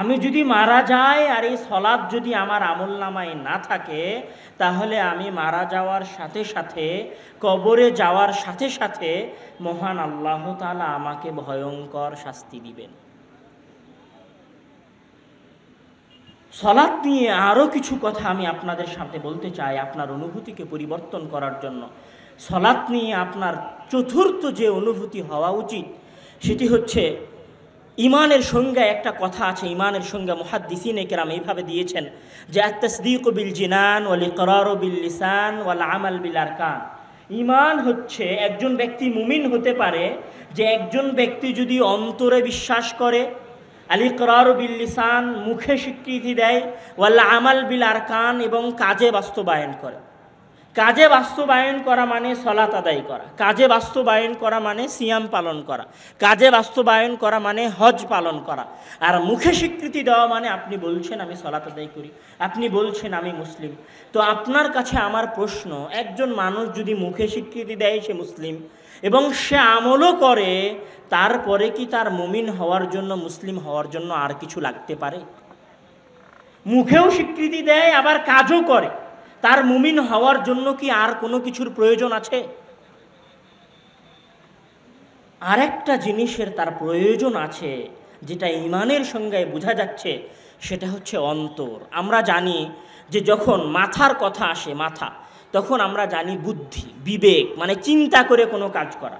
আমি যদি মারা যাই আর এই সলাদ যদি আমার আমল নামায় না থাকে তাহলে আমি মারা যাওয়ার সাথে সাথে কবরে যাওয়ার সাথে সাথে মহান আল্লাহ তালা আমাকে ভয়ঙ্কর শাস্তি দিবেন সলাদ নিয়ে আরও কিছু কথা আমি আপনাদের সাথে বলতে চাই আপনার অনুভূতিকে পরিবর্তন করার জন্য সলাৎ নিয়ে আপনার চতুর্থ যে অনুভূতি হওয়া উচিত সেটি হচ্ছে ইমানের সঙ্গে একটা কথা আছে ইমানের সঙ্গে মুহাদ্দিসিন একরাম এইভাবে দিয়েছেন যে আত্মসদিক বিল জিনান ওয়ালি করার বিল লিসান ওয়াল আমাল বিল কান ইমান হচ্ছে একজন ব্যক্তি মুমিন হতে পারে যে একজন ব্যক্তি যদি অন্তরে বিশ্বাস করে আলী করার বিল লিসান মুখে স্বীকৃতি দেয় ওয়াল্লা আমাল বিল কান এবং কাজে বাস্তবায়ন করে কাজে বাস্তবায়ন করা মানে সলাত আদায় করা কাজে বাস্তবায়ন করা মানে সিয়াম পালন করা কাজে বাস্তবায়ন করা মানে হজ পালন করা আর মুখে স্বীকৃতি দেওয়া মানে আপনি বলছেন আমি সলাত আদায় করি আপনি বলছেন আমি মুসলিম তো আপনার কাছে আমার প্রশ্ন একজন মানুষ যদি মুখে স্বীকৃতি দেয় সে মুসলিম এবং সে আমলও করে তারপরে কি তার মুমিন হওয়ার জন্য মুসলিম হওয়ার জন্য আর কিছু লাগতে পারে মুখেও স্বীকৃতি দেয় আবার কাজও করে তার মুমিন হওয়ার জন্য কি আর কোনো কিছুর প্রয়োজন আছে আরেকটা জিনিসের তার প্রয়োজন আছে যেটা ইমানের সঙ্গে বোঝা যাচ্ছে সেটা হচ্ছে অন্তর আমরা জানি যে যখন মাথার কথা আসে মাথা তখন আমরা জানি বুদ্ধি বিবেক মানে চিন্তা করে কোনো কাজ করা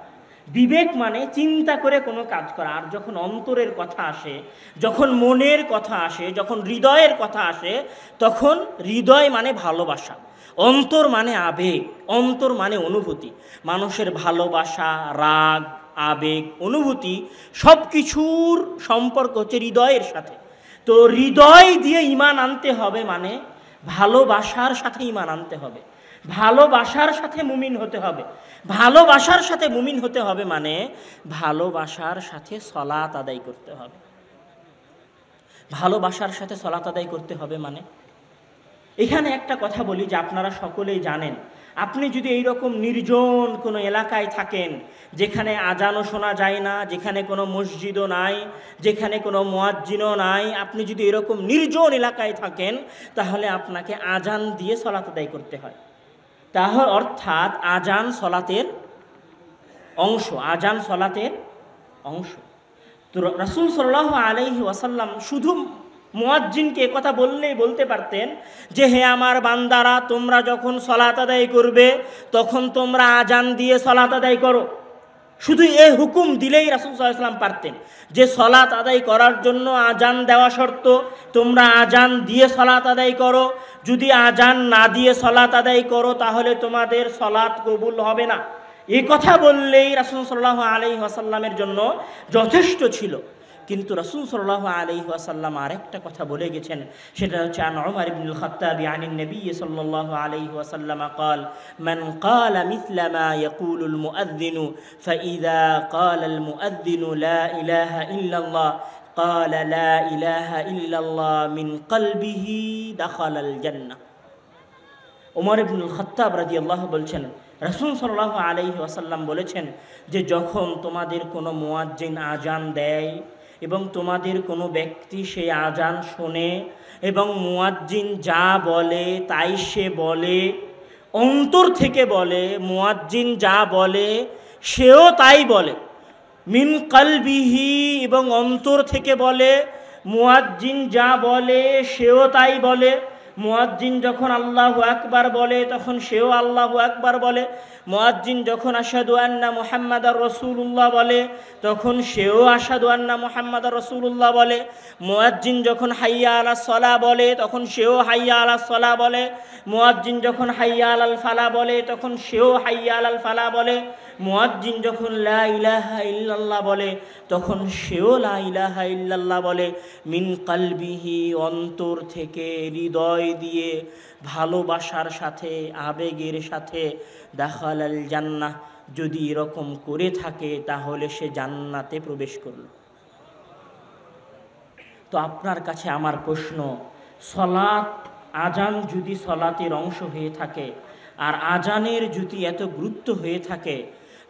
বিবেক মানে চিন্তা করে কোনো কাজ করা আর যখন অন্তরের কথা আসে যখন মনের কথা আসে যখন হৃদয়ের কথা আসে তখন হৃদয় মানে ভালোবাসা অন্তর মানে আবেগ অন্তর মানে অনুভূতি মানুষের ভালোবাসা রাগ আবেগ অনুভূতি সব কিছুর সম্পর্ক হচ্ছে হৃদয়ের সাথে তো হৃদয় দিয়ে ইমান আনতে হবে মানে ভালোবাসার সাথে ইমান আনতে হবে ভালোবাসার সাথে মুমিন হতে হবে ভালোবাসার সাথে মুমিন হতে হবে মানে ভালোবাসার সাথে সলাত আদায় করতে হবে ভালোবাসার সাথে সলাত আদায় করতে হবে মানে এখানে একটা কথা বলি যে আপনারা সকলেই জানেন আপনি যদি এই রকম নির্জন কোনো এলাকায় থাকেন যেখানে আজানও শোনা যায় না যেখানে কোনো মসজিদও নাই যেখানে কোনো মোয়াজ্জিনও নাই আপনি যদি এরকম নির্জন এলাকায় থাকেন তাহলে আপনাকে আজান দিয়ে সলাত আদায় করতে হয় তাহ অর্থাৎ আজান সলাতের অংশ আজান সলাতের অংশ তো রসুল সাল্লাহ আলহি ওয়াসাল্লাম শুধু মোয়াজ্জিনকে কথা বললেই বলতে পারতেন যে হে আমার বান্দারা তোমরা যখন সলাত আদায় করবে তখন তোমরা আজান দিয়ে সলাত আদায় করো শুধু এ হুকুম দিলেই রাসুল সাল্লাম পারতেন যে সলাত আদায় করার জন্য আজান দেওয়া শর্ত তোমরা আজান দিয়ে সলাত আদায় করো যদি আজান না দিয়ে সলাত আদায় করো তাহলে তোমাদের সলাত কবুল হবে না এই কথা বললেই রাসুল সাল্লাহ আলি আসাল্লামের জন্য যথেষ্ট ছিল কিন্তু রাসুল সাল্লাহ আলী ওয়াসাল্লাম আরেকটা কথা বলে গেছেন সেটা হচ্ছে আন ওমর ইবনুল খত্তাবি আনিন নবী সাল্লাহ আলী ওয়াসাল্লাম قال من قال مثل ما يقول المؤذن فإذا قال المؤذن لا إله إلا الله قال لا إله إلا الله من قلبه دخل الجنة ওমর ইবনুল খত্তাব রাজি আল্লাহ বলছেন রসুল সাল্লাহ আলহি ওয়াসাল্লাম বলেছেন যে যখন তোমাদের কোনো মোয়াজ্জিন আজান দেয় এবং তোমাদের কোনো ব্যক্তি সে আজান শোনে এবং মুয়াজ্জিন যা বলে তাই সে বলে অন্তর থেকে বলে মুয়াজ্জিন যা বলে সেও তাই বলে মিন কালবিহি এবং অন্তর থেকে বলে মুয়াজ্জিন যা বলে সেও তাই বলে মুয়াজ্জিন যখন আল্লাহু আকবার বলে তখন সেও আল্লাহু আকবার বলে মোয়াজ্জিন যখন আসাদু আন্না মোহাম্মদ আর রসুল্লাহ বলে তখন সেও আসাদু আন্না মোহাম্মদ আর রসুল্লাহ বলে মোয়াজ্জিন যখন হাইয়া আলা সলা বলে তখন সেও হাইয়া আলা সলা বলে মোয়াজ্জিন যখন হাইয়া আলাল ফালা বলে তখন সেও হাইয়া আলাল ফালা বলে মোয়াজ্জিন যখন লা ইলাহা ইল্লাল্লাহ বলে তখন সেও লা ইলাহা ইল্লাল্লাহ বলে মিন কালবিহি অন্তর থেকে হৃদয় দিয়ে ভালোবাসার সাথে আবেগের সাথে দাখাল আল জান্না যদি এরকম করে থাকে তাহলে সে জান্নাতে প্রবেশ করল তো আপনার কাছে আমার প্রশ্ন সলাত আজান যদি সলাতের অংশ হয়ে থাকে আর আজানের যদি এত গুরুত্ব হয়ে থাকে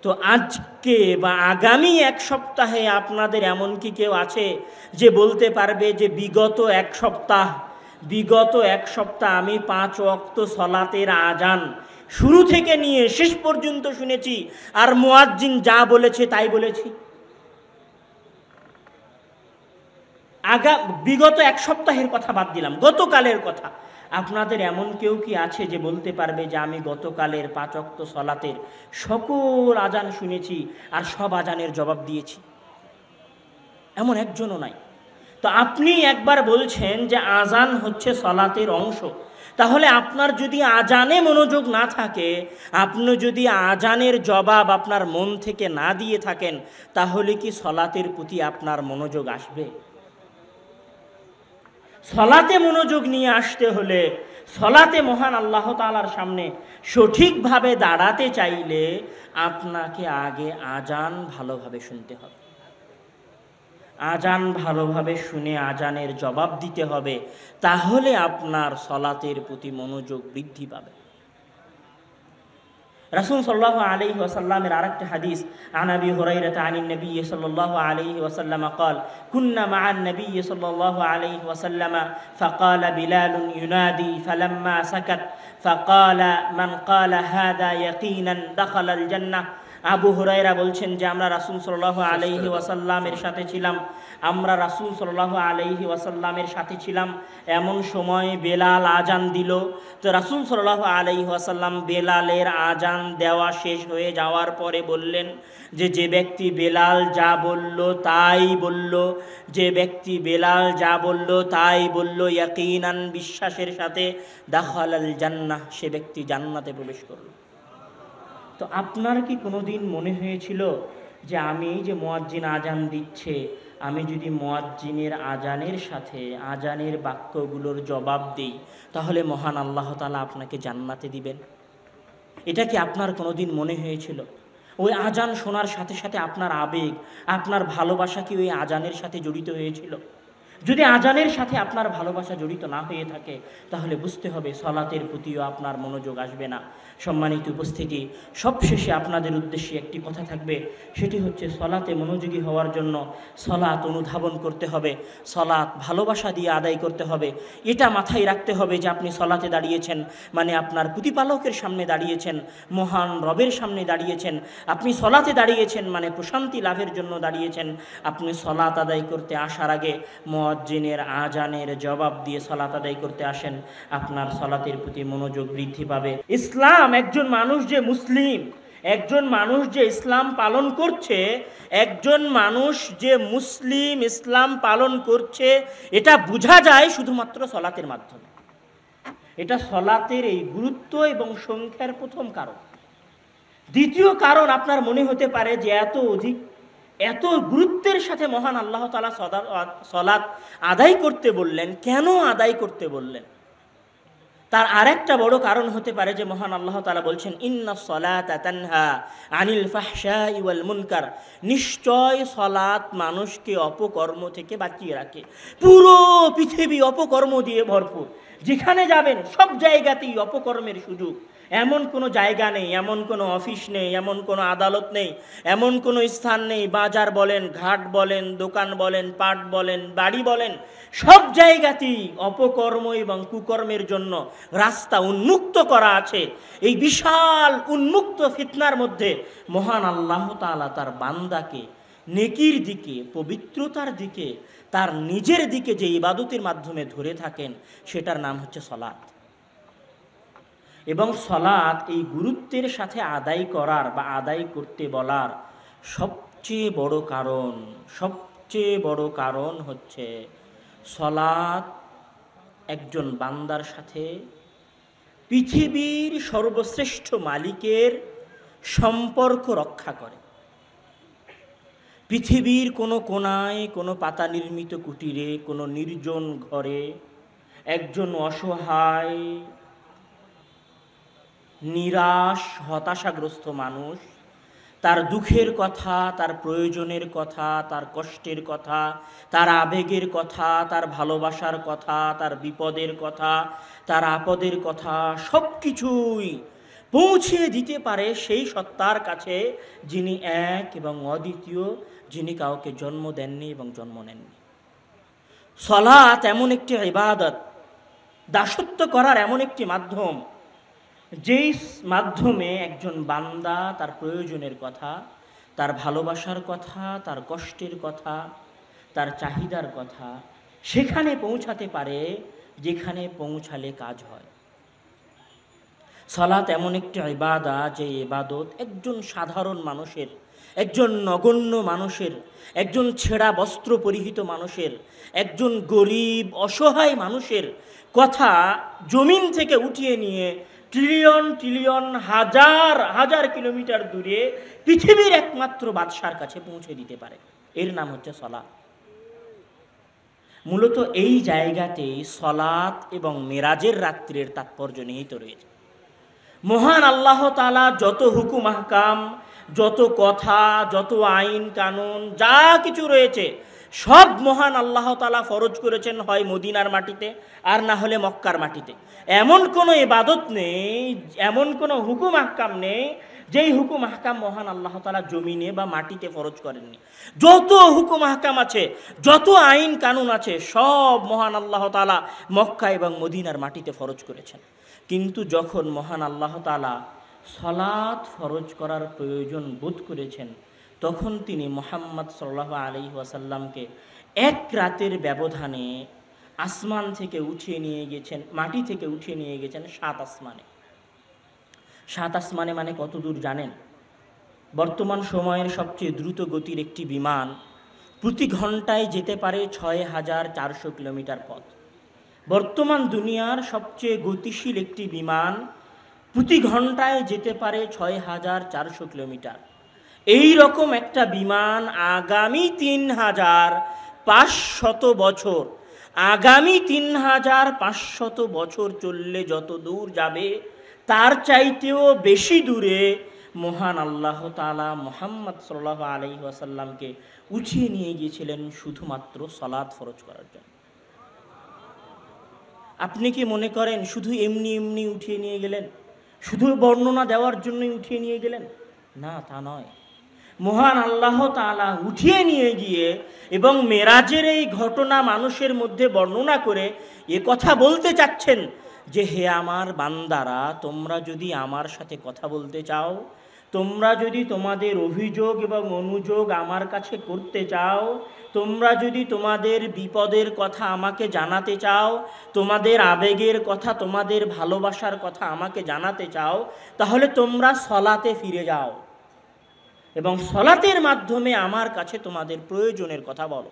তো আজকে বা আগামী এক সপ্তাহে আপনাদের এমন কি কেউ আছে যে বলতে পারবে যে বিগত এক সপ্তাহ বিগত এক সপ্তাহ আমি পাঁচ অক্ত সলাতের আজান শুরু থেকে নিয়ে শেষ পর্যন্ত শুনেছি আর মোয়াজ্জিন যা বলেছে তাই বলেছি আগা বিগত এক সপ্তাহের কথা বাদ দিলাম গতকালের কথা আপনাদের এমন কেউ কি আছে যে বলতে পারবে যে আমি গতকালের পাচক্ত সলাতের সকল আজান শুনেছি আর সব আজানের জবাব দিয়েছি এমন একজনও নাই তো আপনি একবার বলছেন যে আজান হচ্ছে সলাতের অংশ তাহলে আপনার যদি আজানে মনোযোগ না থাকে আপনি যদি আজানের জবাব আপনার মন থেকে না দিয়ে থাকেন তাহলে কি সলাতের প্রতি আপনার মনোযোগ আসবে সলাতে মনোযোগ নিয়ে আসতে হলে সলাতে মহান আল্লাহ তালার সামনে সঠিকভাবে দাঁড়াতে চাইলে আপনাকে আগে আজান ভালোভাবে শুনতে হবে আজান ভালোভাবে শুনে আজানের জবাব দিতে হবে তাহলে আপনার সলাতের প্রতি মনোযোগ বৃদ্ধি পাবে রাসুল সাল্লাহ আলি ওসাল্লামের একটা হাদিস আনাবি হরাইরাত আনি নবী সাল্লাহ আলি ওসাল্লাম কল কুন্না মান নবী صلى আলি عليه ফকাল বিলাল ইউনাদি ফালাম্মা সাকাত ফকাল মান কাল হাদা هذا يقينا دخل الجنه আবু হুরাইরা বলছেন যে আমরা রাসুল সাল্লাহ আলহি ওয়াসাল্লামের সাথে ছিলাম আমরা রাসুল সাল্লাহ আলহি ওয়াসাল্লামের সাথে ছিলাম এমন সময় বেলাল আজান দিল তো রাসুল সাল্লাহ আলহি ওয়াসাল্লাম বেলালের আজান দেওয়া শেষ হয়ে যাওয়ার পরে বললেন যে যে ব্যক্তি বেলাল যা বলল তাই বলল যে ব্যক্তি বেলাল যা বলল তাই বলল ইয়াকিনান বিশ্বাসের সাথে দাখাল জান্না জান্নাহ সে ব্যক্তি জান্নাতে প্রবেশ করল তো আপনার কি কোনো দিন মনে হয়েছিল যে আমি যে মোয়াজ্জিন আজান দিচ্ছে আমি যদি মোয়াজ্জিনের আজানের সাথে আজানের বাক্যগুলোর জবাব দিই তাহলে মহান আল্লাহ তালা আপনাকে জান্নাতে দিবেন এটা কি আপনার কোনো দিন মনে হয়েছিল ওই আজান শোনার সাথে সাথে আপনার আবেগ আপনার ভালোবাসা কি ওই আজানের সাথে জড়িত হয়েছিল যদি আজানের সাথে আপনার ভালোবাসা জড়িত না হয়ে থাকে তাহলে বুঝতে হবে সলাতের প্রতিও আপনার মনোযোগ আসবে না সম্মানিত উপস্থিতি সবশেষে আপনাদের উদ্দেশ্যে একটি কথা থাকবে সেটি হচ্ছে সলাতে মনোযোগী হওয়ার জন্য সলাত অনুধাবন করতে হবে সলাত ভালোবাসা দিয়ে আদায় করতে হবে এটা মাথায় রাখতে হবে যে আপনি সলাতে দাঁড়িয়েছেন মানে আপনার প্রতিপালকের সামনে দাঁড়িয়েছেন মহান রবের সামনে দাঁড়িয়েছেন আপনি সলাতে দাঁড়িয়েছেন মানে প্রশান্তি লাভের জন্য দাঁড়িয়েছেন আপনি সলাত আদায় করতে আসার আগে মন মুয়াজ্জিনের আজানের জবাব দিয়ে সলাত আদায় করতে আসেন আপনার সলাতের প্রতি মনোযোগ বৃদ্ধি পাবে ইসলাম একজন মানুষ যে মুসলিম একজন মানুষ যে ইসলাম পালন করছে একজন মানুষ যে মুসলিম ইসলাম পালন করছে এটা বোঝা যায় শুধুমাত্র সলাতের মাধ্যমে এটা সলাতের এই গুরুত্ব এবং সংখ্যার প্রথম কারণ দ্বিতীয় কারণ আপনার মনে হতে পারে যে এত অধিক এত গুরুত্বের সাথে মহান আল্লাহ তালা সলাৎ আদায় করতে বললেন কেন আদায় করতে বললেন তার আরেকটা বড় কারণ হতে পারে যে মহান আল্লাহ তালা বলছেন ইন্না সলাতানহা আনিল ফাহশা ইউল মুনকার নিশ্চয় সলাত মানুষকে অপকর্ম থেকে বাঁচিয়ে রাখে পুরো পৃথিবী অপকর্ম দিয়ে ভরপুর যেখানে যাবেন সব জায়গাতেই অপকর্মের সুযোগ এমন কোনো জায়গা নেই এমন কোনো অফিস নেই এমন কোনো আদালত নেই এমন কোনো স্থান নেই বাজার বলেন ঘাট বলেন দোকান বলেন পাট বলেন বাড়ি বলেন সব জায়গাতেই অপকর্ম এবং কুকর্মের জন্য রাস্তা উন্মুক্ত করা আছে এই বিশাল উন্মুক্ত ফিতনার মধ্যে মহান আল্লাহ তালা তার বান্দাকে নেকির দিকে পবিত্রতার দিকে তার নিজের দিকে যে ইবাদতের মাধ্যমে ধরে থাকেন সেটার নাম হচ্ছে সলাদ এবং সলাদ এই গুরুত্বের সাথে আদায় করার বা আদায় করতে বলার সবচেয়ে বড় কারণ সবচেয়ে বড় কারণ হচ্ছে সলাদ একজন বান্দার সাথে পৃথিবীর সর্বশ্রেষ্ঠ মালিকের সম্পর্ক রক্ষা করে পৃথিবীর কোনো কোনায় কোনো পাতা নির্মিত কুটিরে কোনো নির্জন ঘরে একজন অসহায় নিরাশ হতাশাগ্রস্ত মানুষ তার দুঃখের কথা তার প্রয়োজনের কথা তার কষ্টের কথা তার আবেগের কথা তার ভালোবাসার কথা তার বিপদের কথা তার আপদের কথা সব কিছুই পৌঁছে দিতে পারে সেই সত্তার কাছে যিনি এক এবং অদ্বিতীয় যিনি কাউকে জন্ম দেননি এবং জন্ম নেননি সলাৎ এমন একটি ইবাদত দাসত্ব করার এমন একটি মাধ্যম যেই মাধ্যমে একজন বান্দা তার প্রয়োজনের কথা তার ভালোবাসার কথা তার কষ্টের কথা তার চাহিদার কথা সেখানে পৌঁছাতে পারে যেখানে পৌঁছালে কাজ হয় সলাৎ এমন একটি ইবাদা যে ইবাদত একজন সাধারণ মানুষের একজন নগণ্য মানুষের একজন ছেঁড়া বস্ত্র পরিহিত মানুষের একজন গরিব অসহায় মানুষের কথা জমিন থেকে উঠিয়ে নিয়ে ট্রিলিয়ন ট্রিলিয়ন হাজার হাজার কিলোমিটার দূরে পৃথিবীর একমাত্র বাদশার কাছে পৌঁছে দিতে পারে এর নাম হচ্ছে সলা মূলত এই জায়গাতে সলাৎ এবং মেরাজের রাত্রের তাৎপর্য নিহিত রয়েছে মহান আল্লাহ তালা যত হুকুম আহকাম যত কথা যত আইন কানুন যা কিছু রয়েছে সব মহান আল্লাহ তালা ফরজ করেছেন হয় মদিনার মাটিতে আর না হলে মক্কার মাটিতে এমন কোনো ইবাদত নেই এমন কোনো হুকুম আহকাম নেই যেই হুকুম আহকাম মহান আল্লাহ তালা জমিনে বা মাটিতে ফরজ করেননি যত হুকুম আহকাম আছে যত আইন কানুন আছে সব মহান আল্লাহ তালা মক্কা এবং মদিনার মাটিতে ফরজ করেছেন কিন্তু যখন মহান আল্লাহ তালা সলাত ফরজ করার প্রয়োজন বোধ করেছেন তখন তিনি মোহাম্মদ সাল্লাহ আলী ওয়াসাল্লামকে এক রাতের ব্যবধানে আসমান থেকে উঠিয়ে নিয়ে গেছেন মাটি থেকে উঠিয়ে নিয়ে গেছেন সাত আসমানে সাত আসমানে মানে কত দূর জানেন বর্তমান সময়ের সবচেয়ে দ্রুত গতির একটি বিমান প্রতি ঘন্টায় যেতে পারে ছয় হাজার চারশো কিলোমিটার পথ বর্তমান দুনিয়ার সবচেয়ে গতিশীল একটি বিমান প্রতি ঘন্টায় যেতে পারে ছয় হাজার চারশো কিলোমিটার এই রকম একটা বিমান আগামী তিন হাজার পাঁচশত বছর আগামী তিন হাজার পাঁচশত বছর চললে যত দূর যাবে তার চাইতেও বেশি দূরে মহান আল্লাহ তালা মোহাম্মদ সাল্লাহ আলি ওয়াসাল্লামকে উঠিয়ে নিয়ে গিয়েছিলেন শুধুমাত্র সলাদ ফরজ করার জন্য আপনি কি মনে করেন শুধু এমনি এমনি উঠিয়ে নিয়ে গেলেন শুধু বর্ণনা দেওয়ার জন্যই উঠিয়ে নিয়ে গেলেন না তা নয় মহান আল্লাহ তালা উঠিয়ে নিয়ে গিয়ে এবং মেরাজের এই ঘটনা মানুষের মধ্যে বর্ণনা করে এ কথা বলতে চাচ্ছেন যে হে আমার বান্দারা তোমরা যদি আমার সাথে কথা বলতে চাও তোমরা যদি তোমাদের অভিযোগ এবং অনুযোগ আমার কাছে করতে চাও তোমরা যদি তোমাদের বিপদের কথা আমাকে জানাতে চাও তোমাদের আবেগের কথা তোমাদের ভালোবাসার কথা আমাকে জানাতে চাও তাহলে তোমরা সলাতে ফিরে যাও এবং সলাতের মাধ্যমে আমার কাছে তোমাদের প্রয়োজনের কথা বলো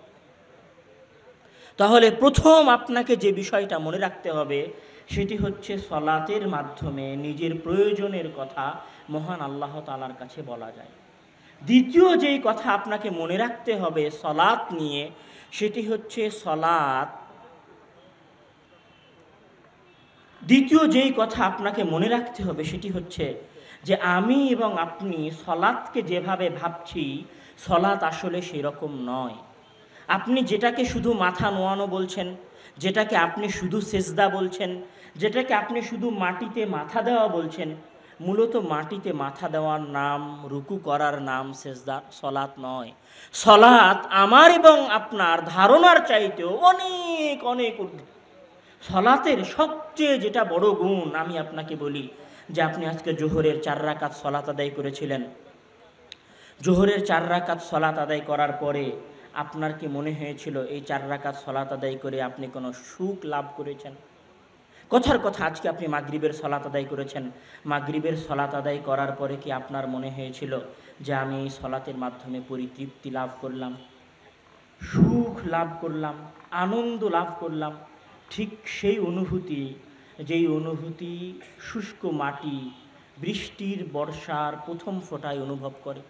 তাহলে প্রথম আপনাকে যে বিষয়টা মনে রাখতে হবে সেটি হচ্ছে সলাতের মাধ্যমে নিজের প্রয়োজনের কথা মহান আল্লাহ তালার কাছে বলা যায় দ্বিতীয় যেই কথা আপনাকে মনে রাখতে হবে সলাৎ নিয়ে সেটি হচ্ছে সলাৎ দ্বিতীয় যেই কথা আপনাকে মনে রাখতে হবে সেটি হচ্ছে যে আমি এবং আপনি সলাৎকে যেভাবে ভাবছি সলাৎ আসলে সেরকম নয় আপনি যেটাকে শুধু মাথা নোয়ানো বলছেন যেটাকে আপনি শুধু সেজদা বলছেন যেটাকে আপনি শুধু মাটিতে মাথা দেওয়া বলছেন মূলত মাটিতে মাথা দেওয়ার নাম রুকু করার নাম শেষদার সলাৎ নয় সলাৎ আমার এবং আপনার ধারণার চাইতেও অনেক অনেক সলাতের সবচেয়ে যেটা বড় গুণ আমি আপনাকে বলি যে আপনি আজকে জোহরের চার রাকাত সলাত আদায় করেছিলেন জোহরের চার রাকাত সলাত আদায় করার পরে আপনার কি মনে হয়েছিল এই চার রাকাত সলাত আদায় করে আপনি কোনো সুখ লাভ করেছেন কথার কথা আজকে আপনি মাগরীবের সলাত আদায় করেছেন মাগরীবের সলাত আদায় করার পরে কি আপনার মনে হয়েছিল যে আমি এই সলাতের মাধ্যমে পরিতৃপ্তি লাভ করলাম সুখ লাভ করলাম আনন্দ লাভ করলাম ঠিক সেই অনুভূতি যেই অনুভূতি শুষ্ক মাটি বৃষ্টির বর্ষার প্রথম ফোটায় অনুভব করে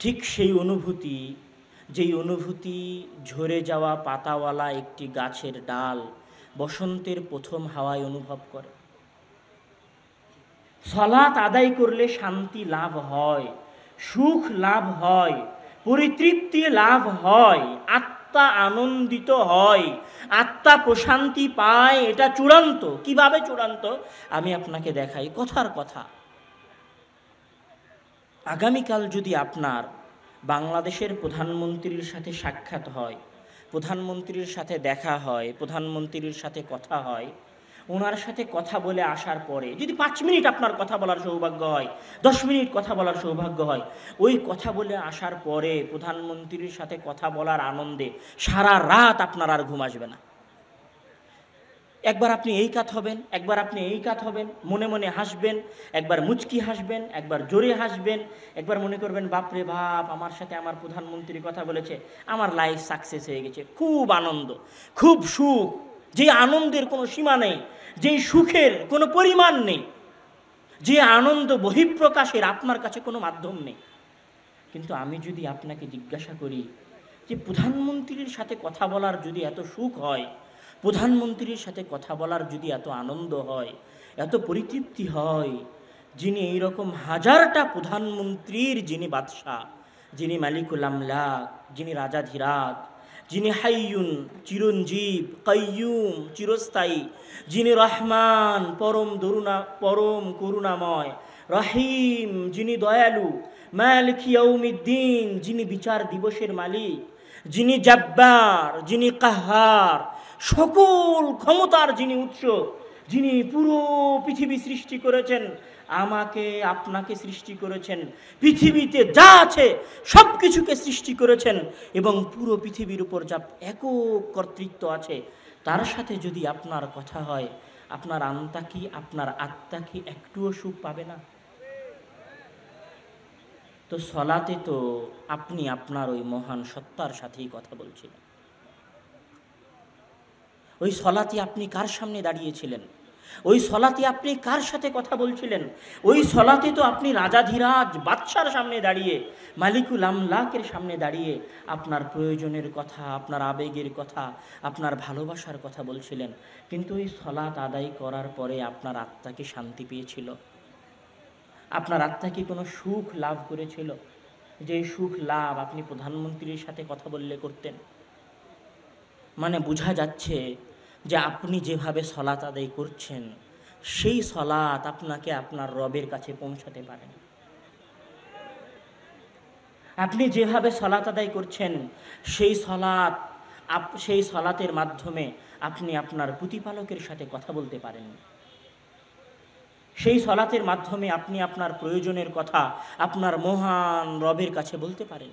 ঠিক সেই অনুভূতি যেই অনুভূতি ঝরে যাওয়া পাতাওয়ালা একটি গাছের ডাল বসন্তের প্রথম হাওয়ায় অনুভব করে সলাৎ আদায় করলে শান্তি লাভ হয় সুখ লাভ হয় পরিতৃপ্তি লাভ হয় আত্মা আনন্দিত হয় আত্মা প্রশান্তি পায় এটা চূড়ান্ত কিভাবে চূড়ান্ত আমি আপনাকে দেখাই কথার কথা আগামীকাল যদি আপনার বাংলাদেশের প্রধানমন্ত্রীর সাথে সাক্ষাৎ হয় প্রধানমন্ত্রীর সাথে দেখা হয় প্রধানমন্ত্রীর সাথে কথা হয় ওনার সাথে কথা বলে আসার পরে যদি পাঁচ মিনিট আপনার কথা বলার সৌভাগ্য হয় দশ মিনিট কথা বলার সৌভাগ্য হয় ওই কথা বলে আসার পরে প্রধানমন্ত্রীর সাথে কথা বলার আনন্দে সারা রাত আপনার আর ঘুম আসবে না একবার আপনি এই কাত হবেন একবার আপনি এই কাত হবেন মনে মনে হাসবেন একবার মুচকি হাসবেন একবার জোরে হাসবেন একবার মনে করবেন বাপরে বাপ আমার সাথে আমার প্রধানমন্ত্রী কথা বলেছে আমার লাইফ সাকসেস হয়ে গেছে খুব আনন্দ খুব সুখ যে আনন্দের কোনো সীমা নেই যেই সুখের কোনো পরিমাণ নেই যে আনন্দ বহিঃপ্রকাশের আপনার কাছে কোনো মাধ্যম নেই কিন্তু আমি যদি আপনাকে জিজ্ঞাসা করি যে প্রধানমন্ত্রীর সাথে কথা বলার যদি এত সুখ হয় প্রধানমন্ত্রীর সাথে কথা বলার যদি এত আনন্দ হয় এত পরিতৃপ্তি হয় যিনি এইরকম হাজারটা প্রধানমন্ত্রীর যিনি বাদশাহ যিনি মালিকুল আমলাক যিনি ধীরাত যিনি হাইয়ুন চিরঞ্জীব কাইয়ুম চিরস্থায়ী যিনি রহমান পরম দরুণা পরম করুণাময় রহিম যিনি দয়ালু মালিক যিনি বিচার দিবসের মালিক যিনি জব্বার যিনি কাহার সকল ক্ষমতার যিনি উৎস যিনি পুরো পৃথিবী সৃষ্টি করেছেন আমাকে আপনাকে সৃষ্টি করেছেন পৃথিবীতে যা আছে সব কিছুকে সৃষ্টি করেছেন এবং পুরো পৃথিবীর উপর যা একক কর্তৃত্ব আছে তার সাথে যদি আপনার কথা হয় আপনার আন্তা কি আপনার আত্মা কি একটুও সুখ পাবে না তো সলাতে তো আপনি আপনার ওই মহান সত্তার সাথেই কথা বলছিলেন ওই সলাতে আপনি কার সামনে দাঁড়িয়েছিলেন ওই সলাতে আপনি কার সাথে কথা বলছিলেন ওই সলাতে তো আপনি রাজাধিরাজ বাদশার সামনে দাঁড়িয়ে মালিকুল আমলাকের সামনে দাঁড়িয়ে আপনার প্রয়োজনের কথা আপনার আবেগের কথা আপনার ভালোবাসার কথা বলছিলেন কিন্তু ওই সলাত আদায় করার পরে আপনার আত্মা কি শান্তি পেয়েছিল আপনার আত্মা কি কোনো সুখ লাভ করেছিল যে সুখ লাভ আপনি প্রধানমন্ত্রীর সাথে কথা বললে করতেন মানে বোঝা যাচ্ছে যে আপনি যেভাবে সলাত আদায় করছেন সেই সলাত আপনাকে আপনার রবের কাছে পৌঁছাতে পারে না আপনি যেভাবে সলাত আদায় করছেন সেই সলাৎ আপ সেই সলাতের মাধ্যমে আপনি আপনার প্রতিপালকের সাথে কথা বলতে পারেন সেই সলাতের মাধ্যমে আপনি আপনার প্রয়োজনের কথা আপনার মহান রবের কাছে বলতে পারেন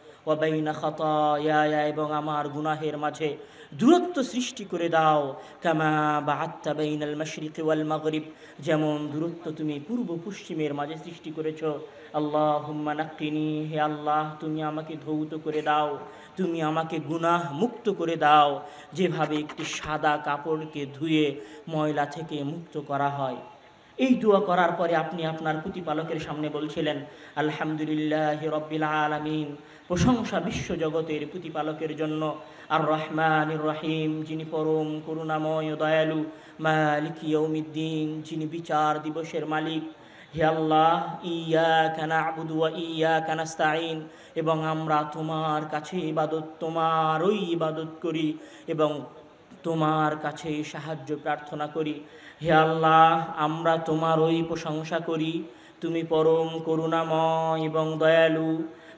ওবাইনা খতায়া এবং আমার গুনাহের মাঝে দূরত্ব সৃষ্টি করে দাও কামা বা আত্মা বাইনাল মশরিক ওয়াল মাগরিব যেমন দূরত্ব তুমি পূর্ব পশ্চিমের মাঝে সৃষ্টি করেছ আল্লাহ হুম্মা হে আল্লাহ তুমি আমাকে ধৌত করে দাও তুমি আমাকে গুনাহ মুক্ত করে দাও যেভাবে একটি সাদা কাপড়কে ধুয়ে ময়লা থেকে মুক্ত করা হয় এই দোয়া করার পরে আপনি আপনার প্রতিপালকের সামনে বলছিলেন আলহামদুলিল্লাহ রব্বিল আলমিন প্রশংসা বিশ্ব জগতের প্রতিপালকের জন্য আর রহমান রহিম যিনি পরম করুণাময় দয়ালু মালিক ইয়ৌমিদ্দিন যিনি বিচার দিবসের মালিক হে আল্লাহ ইয়া কানা আবুদুয়া ইয়া কানাস্তাইন এবং আমরা তোমার কাছে ইবাদত তোমারই ইবাদত করি এবং তোমার কাছে সাহায্য প্রার্থনা করি হে আল্লাহ আমরা তোমারই প্রশংসা করি তুমি পরম করুণাময় এবং দয়ালু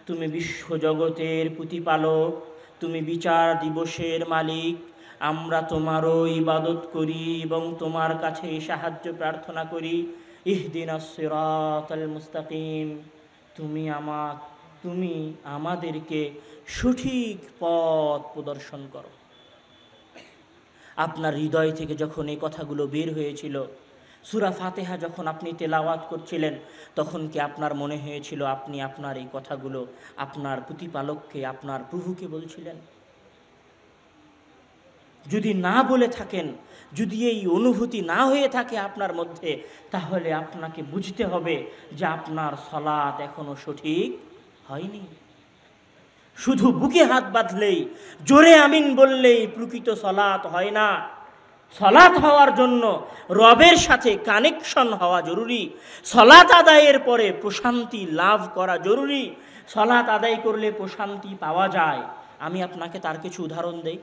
তুমি বিশ্বজগতের প্রতিপালক তুমি বিচার দিবসের মালিক আমরা তোমারও ইবাদত করি এবং তোমার কাছে সাহায্য প্রার্থনা করি ইহদিন মুস্তাকিম তুমি আমা তুমি আমাদেরকে সঠিক পথ প্রদর্শন করো আপনার হৃদয় থেকে যখন এই কথাগুলো বের হয়েছিল সুরা ফাতেহা যখন আপনি তেলাওয়াত করছিলেন তখন কি আপনার মনে হয়েছিল আপনি আপনার এই কথাগুলো আপনার প্রতিপালককে আপনার প্রভুকে বলছিলেন যদি না বলে থাকেন যদি এই অনুভূতি না হয়ে থাকে আপনার মধ্যে তাহলে আপনাকে বুঝতে হবে যে আপনার সলাৎ এখনও সঠিক হয়নি শুধু বুকে হাত বাঁধলেই জোরে আমিন বললেই প্রকৃত সলাৎ হয় না সলাত হওয়ার জন্য রবের সাথে কানেকশন হওয়া জরুরি সলাত আদায়ের পরে প্রশান্তি লাভ করা জরুরি সলাত আদায় করলে প্রশান্তি পাওয়া যায় আমি আপনাকে তার কিছু উদাহরণ দেই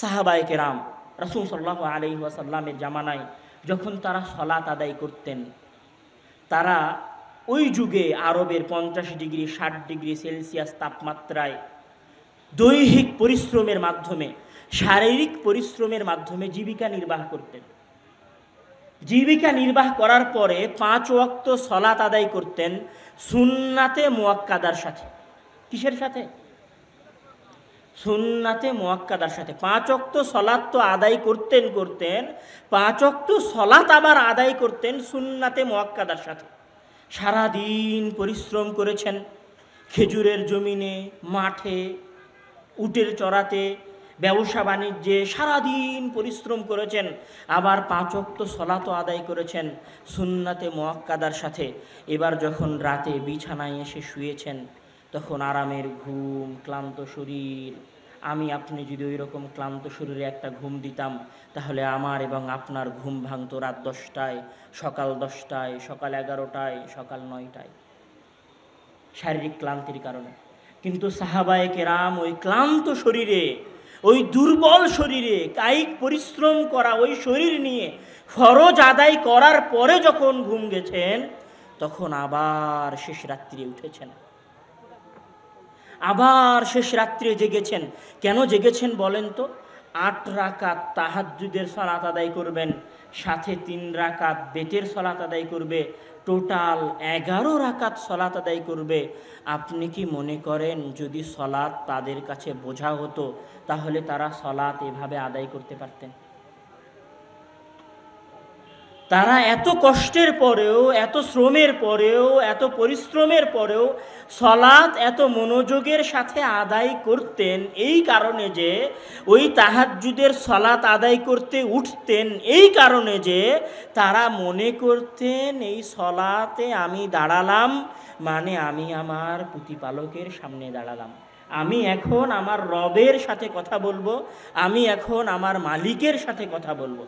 সাহাবায় কেরাম রসুল সাল্লাহ আলহি ওয়াসাল্লামের জামানায় যখন তারা সলাত আদায় করতেন তারা ওই যুগে আরবের পঞ্চাশ ডিগ্রি ষাট ডিগ্রি সেলসিয়াস তাপমাত্রায় দৈহিক পরিশ্রমের মাধ্যমে শারীরিক পরিশ্রমের মাধ্যমে জীবিকা নির্বাহ করতেন জীবিকা নির্বাহ করার পরে পাঁচ ওয়াক্ত সলাত আদায় করতেন সুন্নাতে মোয়াক্কাদার সাথে কিসের সাথে সুন্নাতে মোয়াক্কাদার সাথে পাঁচ অক্ত সলাত তো আদায় করতেন করতেন পাঁচ অক্ত সলাত আবার আদায় করতেন সুন্নাতে মোয়াক্কাদার সাথে সারাদিন পরিশ্রম করেছেন খেজুরের জমিনে মাঠে উটের চড়াতে ব্যবসা বাণিজ্যে সারাদিন পরিশ্রম করেছেন আবার সলা সলাতো আদায় করেছেন সুন্নাতে মোয়াক্কাদার সাথে এবার যখন রাতে বিছানায় এসে শুয়েছেন তখন আরামের ঘুম ক্লান্ত শরীর আমি আপনি যদি ওই রকম ক্লান্ত শরীরে একটা ঘুম দিতাম তাহলে আমার এবং আপনার ঘুম ভাঙত রাত দশটায় সকাল দশটায় সকাল এগারোটায় সকাল নয়টায় শারীরিক ক্লান্তির কারণে কিন্তু সাহাবায়ে কেরাম ওই ক্লান্ত শরীরে ওই দুর্বল শরীরে কায়িক পরিশ্রম করা ওই শরীর নিয়ে ফরজ আদায় করার পরে যখন ঘুম গেছেন তখন আবার শেষ রাত্রি উঠেছেন আবার শেষ রাত্রে জেগেছেন কেন জেগেছেন বলেন তো আট রাকাত তাহাজুদের সলাত আদায় করবেন সাথে তিন রাকাত বেতের সলাত আদায় করবে টোটাল এগারো রাকাত সলাত আদায় করবে আপনি কি মনে করেন যদি সলাৎ তাদের কাছে বোঝা হতো তাহলে তারা সলাৎ এভাবে আদায় করতে পারতেন তারা এত কষ্টের পরেও এত শ্রমের পরেও এত পরিশ্রমের পরেও সলাৎ এত মনোযোগের সাথে আদায় করতেন এই কারণে যে ওই তাহাজুদের সলাৎ আদায় করতে উঠতেন এই কারণে যে তারা মনে করতেন এই সলাতে আমি দাঁড়ালাম মানে আমি আমার প্রতিপালকের সামনে দাঁড়ালাম আমি এখন আমার রবের সাথে কথা বলবো আমি এখন আমার মালিকের সাথে কথা বলবো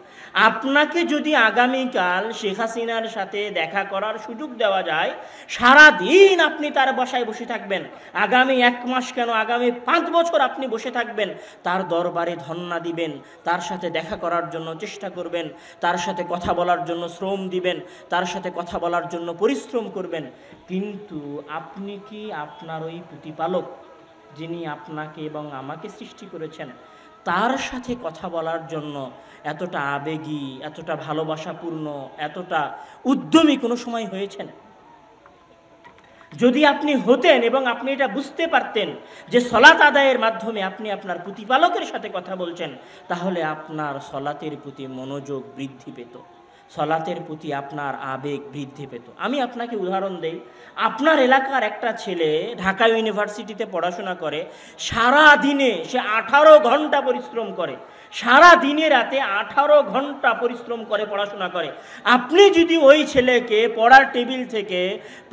আপনাকে যদি আগামীকাল শেখ হাসিনার সাথে দেখা করার সুযোগ দেওয়া যায় সারা দিন আপনি তার বসায় বসে থাকবেন আগামী এক মাস কেন আগামী পাঁচ বছর আপনি বসে থাকবেন তার দরবারে ধন্না দিবেন তার সাথে দেখা করার জন্য চেষ্টা করবেন তার সাথে কথা বলার জন্য শ্রম দিবেন তার সাথে কথা বলার জন্য পরিশ্রম করবেন কিন্তু আপনি কি আপনার ওই প্রতিপালক যিনি আপনাকে এবং আমাকে সৃষ্টি করেছেন তার সাথে কথা বলার জন্য এতটা আবেগী এতটা ভালোবাসাপূর্ণ এতটা উদ্যমী কোনো সময় হয়েছেন যদি আপনি হতেন এবং আপনি এটা বুঝতে পারতেন যে সলাত আদায়ের মাধ্যমে আপনি আপনার প্রতিপালকের সাথে কথা বলছেন তাহলে আপনার সলাতের প্রতি মনোযোগ বৃদ্ধি পেত সলাতের প্রতি আপনার আবেগ বৃদ্ধি পেত আমি আপনাকে উদাহরণ দেই আপনার এলাকার একটা ছেলে ঢাকা ইউনিভার্সিটিতে পড়াশোনা করে সারা দিনে সে আঠারো ঘন্টা পরিশ্রম করে সারা দিনে রাতে আঠারো ঘন্টা পরিশ্রম করে পড়াশোনা করে আপনি যদি ওই ছেলেকে পড়ার টেবিল থেকে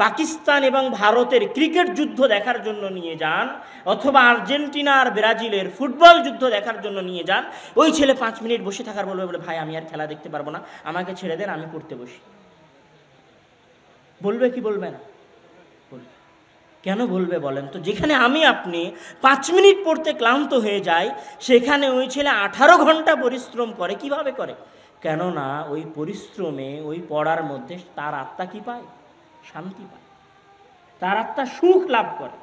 পাকিস্তান এবং ভারতের ক্রিকেট যুদ্ধ দেখার জন্য নিয়ে যান অথবা আর্জেন্টিনা আর ব্রাজিলের ফুটবল যুদ্ধ দেখার জন্য নিয়ে যান ওই ছেলে পাঁচ মিনিট বসে থাকার বলবে বলে ভাই আমি আর খেলা দেখতে পারবো না আমাকে ছেড়ে দেন আমি পড়তে বসি বলবে কি বলবে না বলবে কেন বলবে বলেন তো যেখানে আমি আপনি পাঁচ মিনিট পড়তে ক্লান্ত হয়ে যাই সেখানে ওই ছেলে আঠারো ঘন্টা পরিশ্রম করে কিভাবে করে কেননা ওই পরিশ্রমে ওই পড়ার মধ্যে তার আত্মা কি পায় শান্তি পায় তার আত্মা সুখ লাভ করে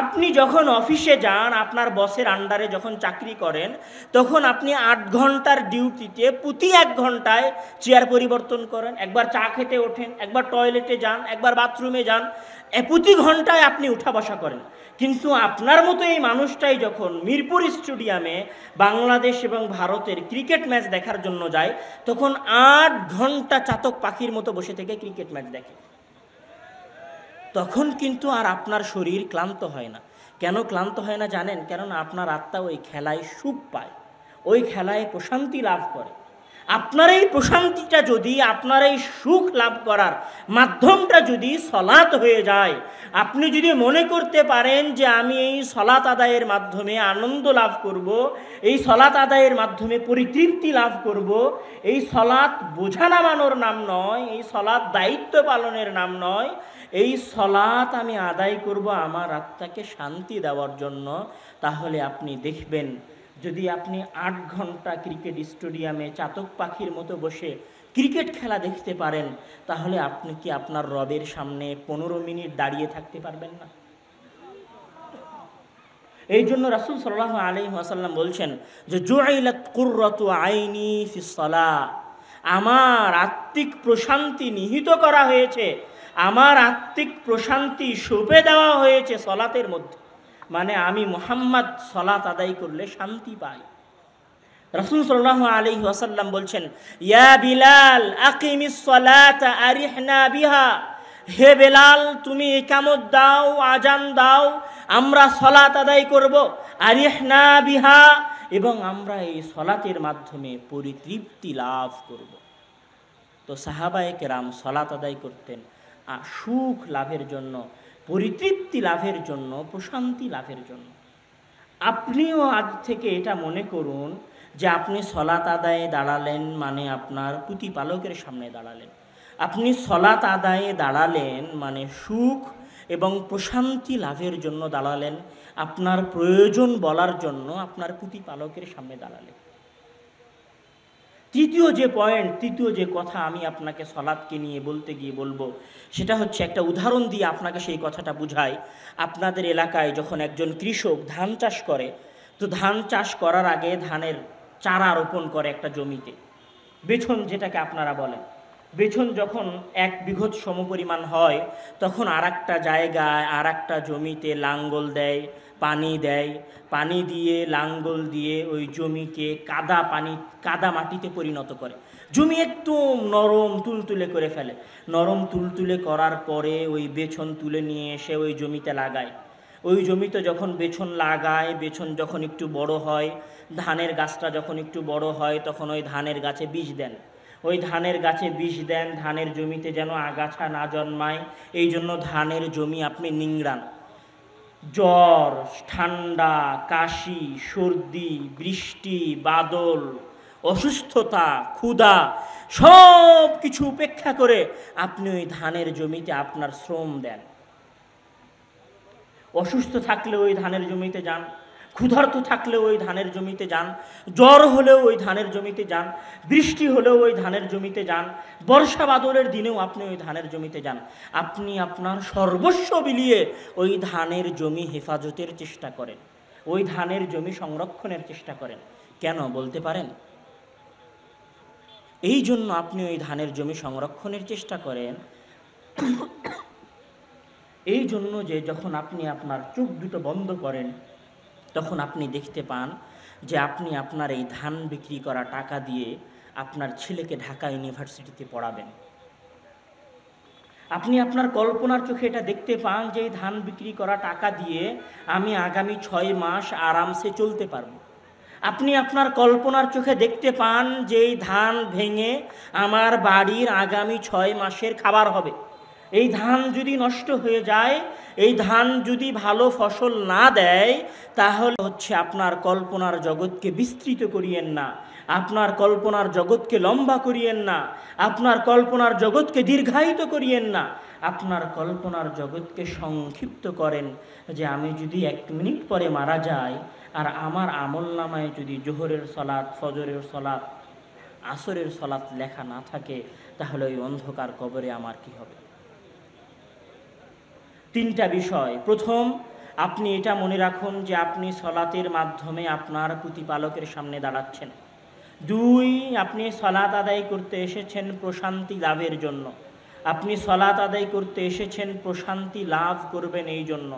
আপনি যখন অফিসে যান আপনার বসের আন্ডারে যখন চাকরি করেন তখন আপনি আট ঘন্টার ডিউটিতে প্রতি এক ঘন্টায় চেয়ার পরিবর্তন করেন একবার চা খেতে ওঠেন একবার টয়লেটে যান একবার বাথরুমে যান প্রতি ঘন্টায় আপনি উঠা বসা করেন কিন্তু আপনার মতো এই মানুষটাই যখন মিরপুর স্টেডিয়ামে বাংলাদেশ এবং ভারতের ক্রিকেট ম্যাচ দেখার জন্য যায় তখন আট ঘন্টা চাতক পাখির মতো বসে থেকে ক্রিকেট ম্যাচ দেখে তখন কিন্তু আর আপনার শরীর ক্লান্ত হয় না কেন ক্লান্ত হয় না জানেন কেননা আপনার আত্মা ওই খেলায় সুখ পায় ওই খেলায় প্রশান্তি লাভ করে আপনার এই প্রশান্তিটা যদি আপনার এই সুখ লাভ করার মাধ্যমটা যদি সলাত হয়ে যায় আপনি যদি মনে করতে পারেন যে আমি এই সলাত আদায়ের মাধ্যমে আনন্দ লাভ করব এই সলাত আদায়ের মাধ্যমে পরিতৃপ্তি লাভ করব এই সলাৎ বোঝা নামানোর নাম নয় এই সলাৎ দায়িত্ব পালনের নাম নয় এই সলাত আমি আদায় করব আমার আত্মাকে শান্তি দেওয়ার জন্য তাহলে আপনি দেখবেন যদি আপনি আট ঘন্টা ক্রিকেট স্টেডিয়ামে চাতক পাখির মতো বসে ক্রিকেট খেলা দেখতে পারেন তাহলে আপনি কি আপনার রবের সামনে পনেরো মিনিট দাঁড়িয়ে থাকতে পারবেন না এই জন্য রাসুল সাল্লাহ আলী আসাল্লাম বলছেন যে জোয়াইলাত আইনি ফিসলা আমার আত্মিক প্রশান্তি নিহিত করা হয়েছে আমার আত্মিক প্রশান্তি সোপে দেওয়া হয়েছে সলাতের মধ্যে মানে আমি মোহাম্মদ সলাত আদায় করলে শান্তি পাই রসুল সাল্লাহ আলী ওয়াসাল্লাম বলছেন ইয়া বিলাল আকিমি সলাত আরিহনা বিহা হে বেলাল তুমি একামত দাও আজান দাও আমরা সলাত আদায় করব আরিহনা বিহা এবং আমরা এই সলাতের মাধ্যমে পরিতৃপ্তি লাভ করব তো সাহাবায়কেরাম সলাত আদায় করতেন সুখ লাভের জন্য পরিতৃপ্তি লাভের জন্য প্রশান্তি লাভের জন্য আপনিও আজ থেকে এটা মনে করুন যে আপনি সলাত আদায়ে দাঁড়ালেন মানে আপনার প্রতিপালকের সামনে দাঁড়ালেন আপনি সলাত আদায়ে দাঁড়ালেন মানে সুখ এবং প্রশান্তি লাভের জন্য দাঁড়ালেন আপনার প্রয়োজন বলার জন্য আপনার প্রতিপালকের সামনে দাঁড়ালেন তৃতীয় যে পয়েন্ট তৃতীয় যে কথা আমি আপনাকে সলাদকে নিয়ে বলতে গিয়ে বলবো সেটা হচ্ছে একটা উদাহরণ দিয়ে আপনাকে সেই কথাটা বুঝাই আপনাদের এলাকায় যখন একজন কৃষক ধান চাষ করে তো ধান চাষ করার আগে ধানের চারা রোপণ করে একটা জমিতে বেছন যেটাকে আপনারা বলেন বেছন যখন এক বিঘত সমপরিমাণ হয় তখন আর একটা জায়গায় আর একটা জমিতে লাঙ্গল দেয় পানি দেয় পানি দিয়ে লাঙ্গল দিয়ে ওই জমিকে কাদা পানি কাদা মাটিতে পরিণত করে জমি একটু নরম তুলতুলে করে ফেলে নরম তুলতুলে করার পরে ওই বেছন তুলে নিয়ে এসে ওই জমিতে লাগায় ওই জমিতে যখন বেছন লাগায় বেছন যখন একটু বড় হয় ধানের গাছটা যখন একটু বড় হয় তখন ওই ধানের গাছে বীজ দেন ওই ধানের গাছে বিষ দেন ধানের জমিতে যেন আগাছা না জন্মায় এই জন্য ধানের জমি আপনি নিংড়ান জ্বর ঠান্ডা কাশি সর্দি বৃষ্টি বাদল অসুস্থতা ক্ষুধা সব কিছু উপেক্ষা করে আপনি ওই ধানের জমিতে আপনার শ্রম দেন অসুস্থ থাকলে ওই ধানের জমিতে যান ক্ষুধার্ত থাকলেও ওই ধানের জমিতে যান জ্বর হলেও ওই ধানের জমিতে যান বৃষ্টি হলেও ওই ধানের জমিতে যান বর্ষা বাদলের দিনেও আপনি ওই ধানের জমিতে যান আপনি আপনার সর্বস্ব বিলিয়ে ওই ধানের জমি হেফাজতের চেষ্টা করেন ওই ধানের জমি সংরক্ষণের চেষ্টা করেন কেন বলতে পারেন এই জন্য আপনি ওই ধানের জমি সংরক্ষণের চেষ্টা করেন এই জন্য যে যখন আপনি আপনার চোখ দুটো বন্ধ করেন তখন আপনি দেখতে পান যে আপনি আপনার এই ধান বিক্রি করা টাকা দিয়ে আপনার ছেলেকে ঢাকা ইউনিভার্সিটিতে পড়াবেন আপনি আপনার কল্পনার চোখে এটা দেখতে পান যে এই ধান বিক্রি করা টাকা দিয়ে আমি আগামী ছয় মাস আরামসে চলতে পারব আপনি আপনার কল্পনার চোখে দেখতে পান যে এই ধান ভেঙে আমার বাড়ির আগামী ছয় মাসের খাবার হবে এই ধান যদি নষ্ট হয়ে যায় এই ধান যদি ভালো ফসল না দেয় তাহলে হচ্ছে আপনার কল্পনার জগৎকে বিস্তৃত করিয়েন না আপনার কল্পনার জগৎকে লম্বা করিয়েন না আপনার কল্পনার জগৎকে দীর্ঘায়িত করিয়েন না আপনার কল্পনার জগৎকে সংক্ষিপ্ত করেন যে আমি যদি এক মিনিট পরে মারা যাই আর আমার আমল নামায় যদি জোহরের সলাৎ ফজরের সলাৎ আসরের সলাৎ লেখা না থাকে তাহলে ওই অন্ধকার কবরে আমার কি হবে তিনটা বিষয় প্রথম আপনি এটা মনে রাখুন যে আপনি সলাতের মাধ্যমে আপনার প্রতিপালকের সামনে দাঁড়াচ্ছেন দুই আপনি সলাত আদায় করতে এসেছেন প্রশান্তি লাভের জন্য আপনি সলাত আদায় করতে এসেছেন প্রশান্তি লাভ করবেন এই জন্য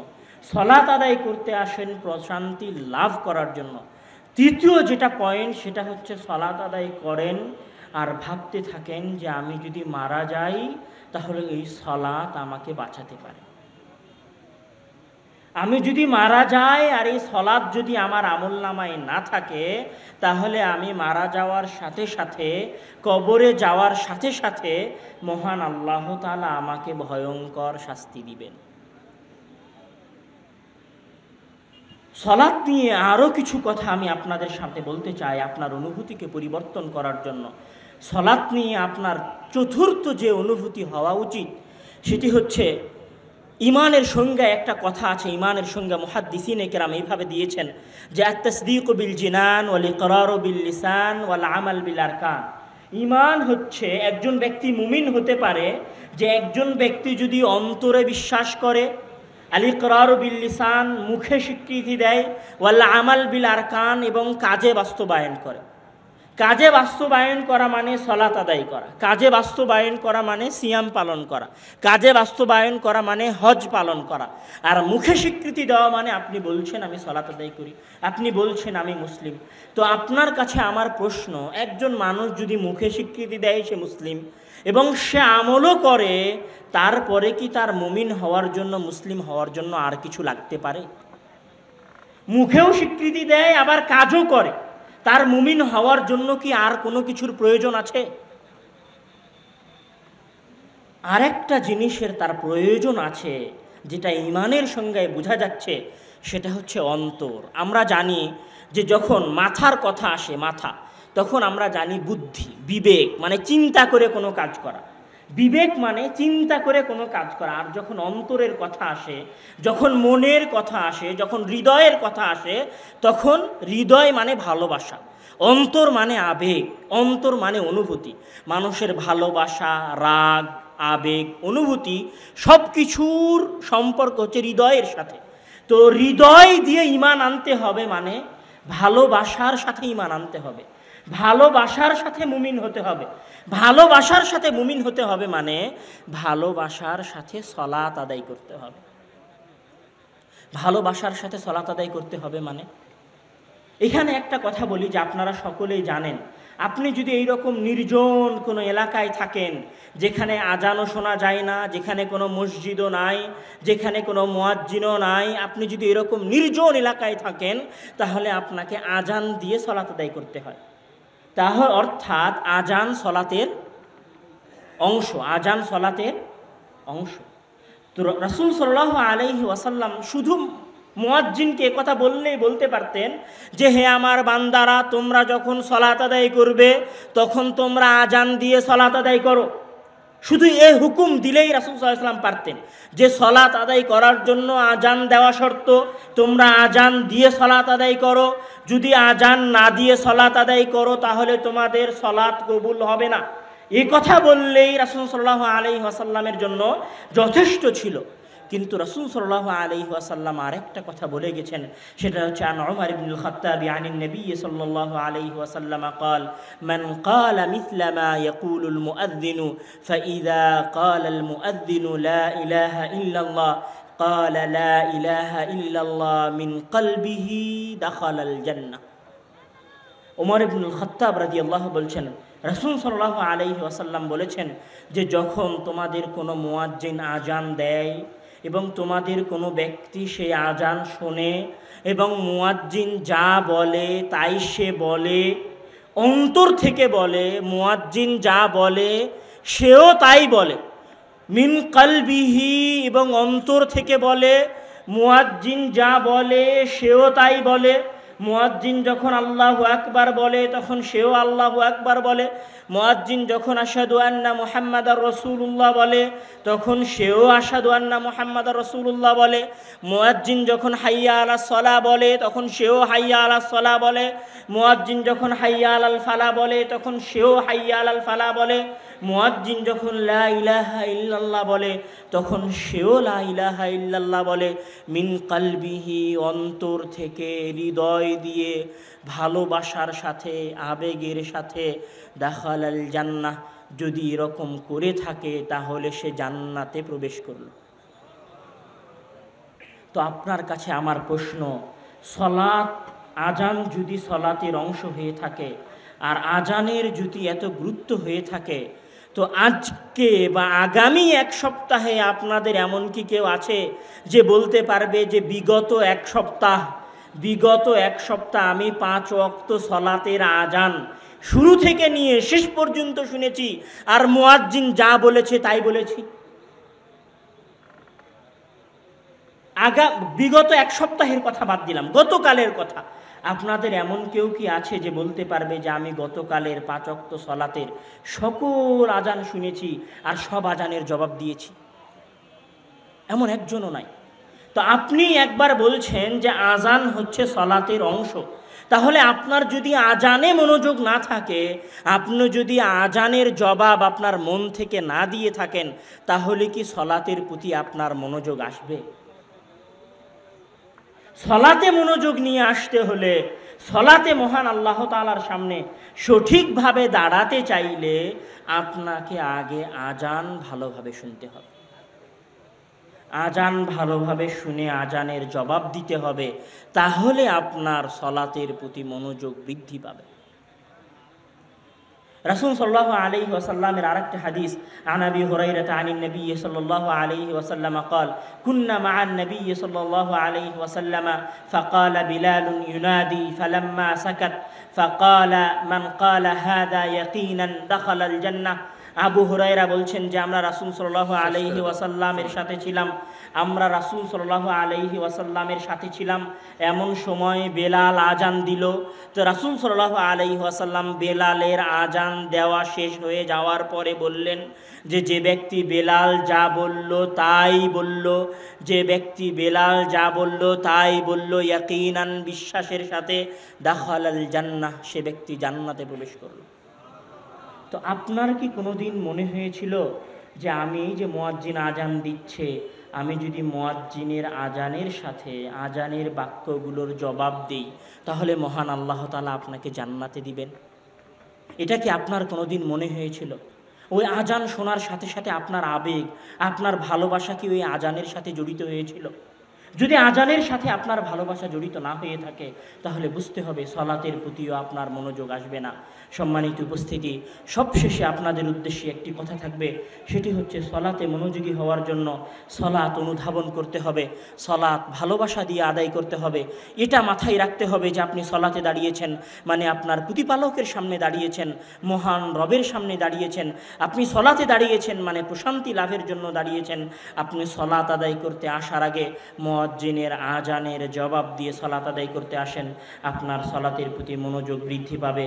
সলাত আদায় করতে আসেন প্রশান্তি লাভ করার জন্য তৃতীয় যেটা পয়েন্ট সেটা হচ্ছে সলাত আদায় করেন আর ভাবতে থাকেন যে আমি যদি মারা যাই তাহলে এই সলাত আমাকে বাঁচাতে পারে আমি যদি মারা যাই আর এই সলাদ যদি আমার আমল নামায় না থাকে তাহলে আমি মারা যাওয়ার সাথে সাথে কবরে যাওয়ার সাথে সাথে মহান আল্লাহ তালা আমাকে ভয়ঙ্কর শাস্তি দিবেন সলাদ নিয়ে আরও কিছু কথা আমি আপনাদের সাথে বলতে চাই আপনার অনুভূতিকে পরিবর্তন করার জন্য সলাদ নিয়ে আপনার চতুর্থ যে অনুভূতি হওয়া উচিত সেটি হচ্ছে ইমানের সঙ্গে একটা কথা আছে ইমানের সঙ্গে মুহাদ্দিসিন একরাম এইভাবে দিয়েছেন যে আত্মসদিক বিল জিনান ওয়ালি করার বিল লিসান ওয়াল আমাল বিল আরকান ইমান হচ্ছে একজন ব্যক্তি মুমিন হতে পারে যে একজন ব্যক্তি যদি অন্তরে বিশ্বাস করে আলী করার বিল লিসান মুখে স্বীকৃতি দেয় ওয়াল্লা আমাল বিল আরকান এবং কাজে বাস্তবায়ন করে কাজে বাস্তবায়ন করা মানে সলাত আদায় করা কাজে বাস্তবায়ন করা মানে সিয়াম পালন করা কাজে বাস্তবায়ন করা মানে হজ পালন করা আর মুখে স্বীকৃতি দেওয়া মানে আপনি বলছেন আমি সলাত আদায় করি আপনি বলছেন আমি মুসলিম তো আপনার কাছে আমার প্রশ্ন একজন মানুষ যদি মুখে স্বীকৃতি দেয় সে মুসলিম এবং সে আমলও করে তারপরে কি তার মুমিন হওয়ার জন্য মুসলিম হওয়ার জন্য আর কিছু লাগতে পারে মুখেও স্বীকৃতি দেয় আবার কাজও করে তার মুমিন হওয়ার জন্য কি আর কোনো কিছুর প্রয়োজন আছে আরেকটা জিনিসের তার প্রয়োজন আছে যেটা ইমানের সঙ্গে বোঝা যাচ্ছে সেটা হচ্ছে অন্তর আমরা জানি যে যখন মাথার কথা আসে মাথা তখন আমরা জানি বুদ্ধি বিবেক মানে চিন্তা করে কোনো কাজ করা বিবেক মানে চিন্তা করে কোনো কাজ করা আর যখন অন্তরের কথা আসে যখন মনের কথা আসে যখন হৃদয়ের কথা আসে তখন হৃদয় মানে ভালোবাসা অন্তর মানে আবেগ অন্তর মানে অনুভূতি মানুষের ভালোবাসা রাগ আবেগ অনুভূতি সব কিছুর সম্পর্ক হচ্ছে হৃদয়ের সাথে তো হৃদয় দিয়ে ইমান আনতে হবে মানে ভালোবাসার সাথে ইমান আনতে হবে ভালোবাসার সাথে মুমিন হতে হবে ভালোবাসার সাথে মুমিন হতে হবে মানে ভালোবাসার সাথে সলাত আদায় করতে হবে ভালোবাসার সাথে সলাত আদায় করতে হবে মানে এখানে একটা কথা বলি যে আপনারা সকলেই জানেন আপনি যদি এই রকম নির্জন কোনো এলাকায় থাকেন যেখানে আজানও শোনা যায় না যেখানে কোনো মসজিদও নাই যেখানে কোনো মোয়াজ্জিনও নাই আপনি যদি এরকম নির্জন এলাকায় থাকেন তাহলে আপনাকে আজান দিয়ে সলাত আদায় করতে হয় তাহ অর্থাৎ আজান সলাতের অংশ আজান সলাতের অংশ তো রসুল সাল্লাহ আলহি ওয়াসাল্লাম শুধু মোয়াজ্জিনকে কথা বললেই বলতে পারতেন যে হে আমার বান্দারা তোমরা যখন সলাত আদায় করবে তখন তোমরা আজান দিয়ে সলাত আদায় করো শুধু এ হুকুম দিলেই রাসুল সাল্লাম পারতেন যে সলাত আদায় করার জন্য আজান দেওয়া শর্ত তোমরা আজান দিয়ে সলাত আদায় করো যদি আজান না দিয়ে সলাত আদায় করো তাহলে তোমাদের সলাত কবুল হবে না এই কথা বললেই রাসুল সাল্লাহ আলি আসাল্লামের জন্য যথেষ্ট ছিল কিন্তু রসুল সাল্লাহ আলী ওয়াসাল্লাম আরেকটা কথা বলে গেছেন সেটা হচ্ছে আন ওমর ইবনুল খত্তাবি আনিন নবী সাল্লাহ আলী ওয়াসাল্লাম قال من قال مثل ما يقول المؤذن فإذا قال المؤذن لا إله إلا الله قال لا إله إلا الله من قلبه دخل الجنة ওমর ইবনুল খত্তাব রাজি আল্লাহ বলছেন রসুল সাল্লাহ আলহি ওয়াসাল্লাম বলেছেন যে যখন তোমাদের কোনো মোয়াজ্জিন আজান দেয় এবং তোমাদের কোনো ব্যক্তি সে আজান শোনে এবং মুয়াজ্জিন যা বলে তাই সে বলে অন্তর থেকে বলে মুয়াজ্জিন যা বলে সেও তাই বলে মিন কালবিহি এবং অন্তর থেকে বলে মুয়াজ্জিন যা বলে সেও তাই বলে মুয়াজ্জিন যখন আল্লাহু আকবার বলে তখন সেও আল্লাহু আকবার বলে মোয়াজ্জিন যখন আসাদু আন্না মোহাম্মদার রসুল্লাহ বলে তখন সেও আসাদু আন্না মোহাম্মদার রসুল্লাহ বলে মোয়াজ্জিন যখন হাইয়া আলা সলা বলে তখন সেও হাইয়া আলা সলা বলে মোয়াজ্জিন যখন হাইয়া আলাল ফালা বলে তখন সেও হাইয়া আলাল ফালা বলে মোয়াজ্জিন যখন লা ইলাহা ইল্লাল্লাহ বলে তখন সেও লা ইলাহা ইল্লাল্লাহ বলে মিন কালবিহি অন্তর থেকে হৃদয় দিয়ে ভালোবাসার সাথে আবেগের সাথে আল জান্না যদি এরকম করে থাকে তাহলে সে জান্নাতে প্রবেশ করল তো আপনার কাছে আমার প্রশ্ন সলাত আজান যদি সলাতের অংশ হয়ে থাকে আর আজানের যদি এত গুরুত্ব হয়ে থাকে তো আজকে বা আগামী এক সপ্তাহে আপনাদের এমন কি কেউ আছে যে বলতে পারবে যে বিগত এক সপ্তাহ বিগত এক সপ্তাহ আমি পাঁচ অক্ত সলাতের আজান শুরু থেকে নিয়ে শেষ পর্যন্ত শুনেছি আর মোয়াজ্জিন যা বলেছে তাই বলেছি আগা বিগত এক সপ্তাহের কথা বাদ দিলাম গতকালের কথা আপনাদের এমন কেউ কি আছে যে বলতে পারবে যে আমি গতকালের পাচক্ত সলাতের সকল আজান শুনেছি আর সব আজানের জবাব দিয়েছি এমন একজনও নাই তো আপনি একবার বলছেন যে আজান হচ্ছে সলাতের অংশ তাহলে আপনার যদি আজানে মনোযোগ না থাকে আপনি যদি আজানের জবাব আপনার মন থেকে না দিয়ে থাকেন তাহলে কি সলাতের প্রতি আপনার মনোযোগ আসবে সলাতে মনোযোগ নিয়ে আসতে হলে সলাতে মহান আল্লাহ তালার সামনে সঠিকভাবে দাঁড়াতে চাইলে আপনাকে আগে আজান ভালোভাবে শুনতে হবে আজান ভালোভাবে শুনে আজানের জবাব দিতে হবে তাহলে আপনার সলাতের প্রতি মনোযোগ বৃদ্ধি পাবে রাসুল সাল্লাহ আলি ওসাল্লামের আর একটা হাদিস আনাবি হরাইরাত আনি নবী সাল্লাহ আলি ওসাল্লাম قال كنا مع নবী সাল্লাহ আলি عليه وسلم বিলাল ইউনাদি ফালাম্মা সাকাত سكت মান من হাদা هذا يقينا আল الجنه আবু হরাইরা বলছেন যে আমরা রাসুল সাল্লাহ আলহি ওয়াসাল্লামের সাথে ছিলাম আমরা রাসুল সাল্লাহ আলহি ওয়াসাল্লামের সাথে ছিলাম এমন সময় বেলাল আজান দিল তো রাসুল সাল্লাহ আলহি ওয়াসাল্লাম বেলালের আজান দেওয়া শেষ হয়ে যাওয়ার পরে বললেন যে যে ব্যক্তি বেলাল যা বলল তাই বলল যে ব্যক্তি বেলাল যা বলল তাই বলল ইয়াকিনান বিশ্বাসের সাথে দাখাল জান্না সে ব্যক্তি জান্নাতে প্রবেশ করলো তো আপনার কি কোনো দিন মনে হয়েছিল যে আমি যে মোয়াজ্জিন আজান দিচ্ছে আমি যদি মোয়াজ্জিনের আজানের সাথে আজানের বাক্যগুলোর জবাব দিই তাহলে মহান আল্লাহ তালা আপনাকে জান্নাতে দিবেন এটা কি আপনার কোনো দিন মনে হয়েছিল ওই আজান শোনার সাথে সাথে আপনার আবেগ আপনার ভালোবাসা কি ওই আজানের সাথে জড়িত হয়েছিল যদি আজানের সাথে আপনার ভালোবাসা জড়িত না হয়ে থাকে তাহলে বুঝতে হবে সলাতের প্রতিও আপনার মনোযোগ আসবে না সম্মানিত উপস্থিতি সবশেষে আপনাদের উদ্দেশ্যে একটি কথা থাকবে সেটি হচ্ছে সলাতে মনোযোগী হওয়ার জন্য সলাত অনুধাবন করতে হবে সলাত ভালোবাসা দিয়ে আদায় করতে হবে এটা মাথায় রাখতে হবে যে আপনি সলাতে দাঁড়িয়েছেন মানে আপনার প্রতিপালকের সামনে দাঁড়িয়েছেন মহান রবের সামনে দাঁড়িয়েছেন আপনি সলাতে দাঁড়িয়েছেন মানে প্রশান্তি লাভের জন্য দাঁড়িয়েছেন আপনি সলাত আদায় করতে আসার আগে মজ্জিনের আজানের জবাব দিয়ে সলাত আদায় করতে আসেন আপনার সলাতের প্রতি মনোযোগ বৃদ্ধি পাবে